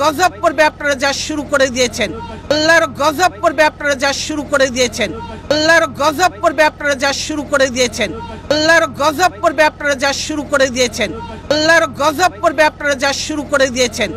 গজব পড়বে আপনারা যা শুরু করে দিয়েছেন আল্লাহর গজব পড়বে আপনারা যা শুরু করে দিয়েছেন আল্লাহর গজব পড়বে আপনারা যা শুরু করে দিয়েছেন আল্লাহর গজব পড়বে আপনারা যা শুরু করে দিয়েছেন আল্লাহর গজব পড়বে আপনারা যা শুরু করে দিয়েছেন